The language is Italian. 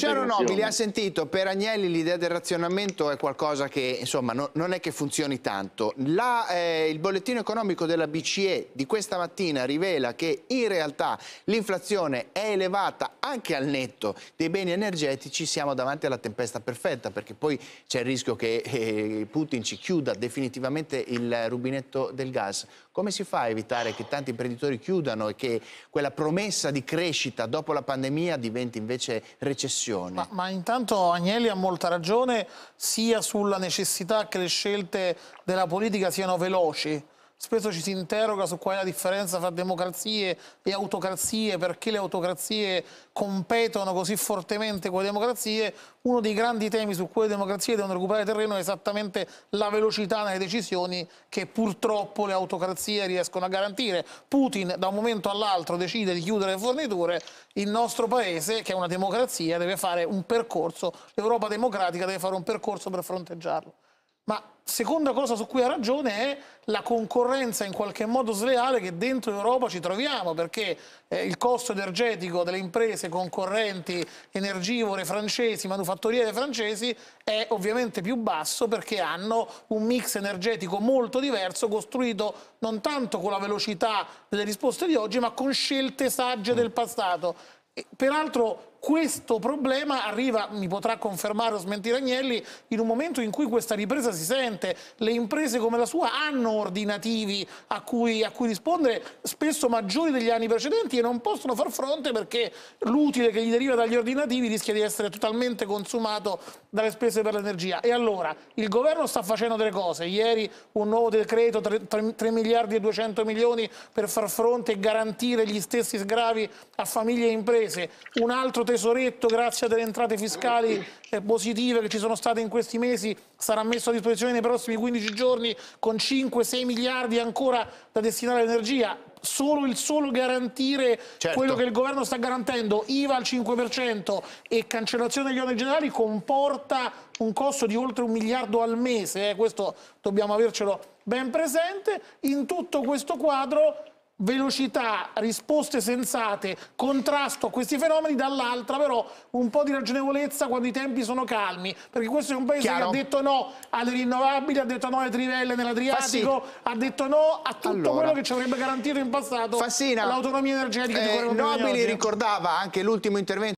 Luciano Nobili, ha sentito, per Agnelli l'idea del razionamento è qualcosa che insomma no, non è che funzioni tanto. La, eh, il bollettino economico della BCE di questa mattina rivela che in realtà l'inflazione è elevata anche al netto dei beni energetici, siamo davanti alla tempesta perfetta perché poi c'è il rischio che eh, Putin ci chiuda definitivamente il rubinetto del gas. Come si fa a evitare che tanti imprenditori chiudano e che quella promessa di crescita dopo la pandemia diventi invece recessione? discussione. Ma, ma intanto Agnelli ha molta ragione sia sulla necessità che le scelte della politica siano veloci, Spesso ci si interroga su qual è la differenza tra democrazie e autocrazie, perché le autocrazie competono così fortemente con le democrazie. Uno dei grandi temi su cui le democrazie devono recuperare terreno è esattamente la velocità nelle decisioni che purtroppo le autocrazie riescono a garantire. Putin da un momento all'altro decide di chiudere le forniture, il nostro paese, che è una democrazia, deve fare un percorso, l'Europa democratica deve fare un percorso per fronteggiarlo. Ma seconda cosa su cui ha ragione è la concorrenza in qualche modo sleale che dentro Europa ci troviamo, perché eh, il costo energetico delle imprese concorrenti energivore francesi, manufatturiere francesi, è ovviamente più basso perché hanno un mix energetico molto diverso, costruito non tanto con la velocità delle risposte di oggi, ma con scelte sagge del passato. E, peraltro questo problema arriva, mi potrà confermare o smentire Agnelli, in un momento in cui questa ripresa si sente. Le imprese come la sua hanno ordinativi a cui, a cui rispondere, spesso maggiori degli anni precedenti e non possono far fronte perché l'utile che gli deriva dagli ordinativi rischia di essere totalmente consumato dalle spese per l'energia. E allora, il governo sta facendo delle cose. Ieri un nuovo decreto, 3, 3, 3 miliardi e 200 milioni per far fronte e garantire gli stessi sgravi a famiglie e imprese. Un altro tesoretto grazie a delle entrate fiscali eh, positive che ci sono state in questi mesi sarà messo a disposizione nei prossimi 15 giorni con 5-6 miliardi ancora da destinare all'energia solo il solo garantire certo. quello che il governo sta garantendo, IVA al 5% e cancellazione degli oneri generali comporta un costo di oltre un miliardo al mese, eh? questo dobbiamo avercelo ben presente, in tutto questo quadro velocità, risposte sensate, contrasto a questi fenomeni, dall'altra però un po' di ragionevolezza quando i tempi sono calmi, perché questo è un paese Chiaro. che ha detto no alle rinnovabili, ha detto no alle trivelle nell'Adriatico, Fassi... ha detto no a tutto allora. quello che ci avrebbe garantito in passato l'autonomia energetica eh, di Nobili ricordava anche l'ultimo intervento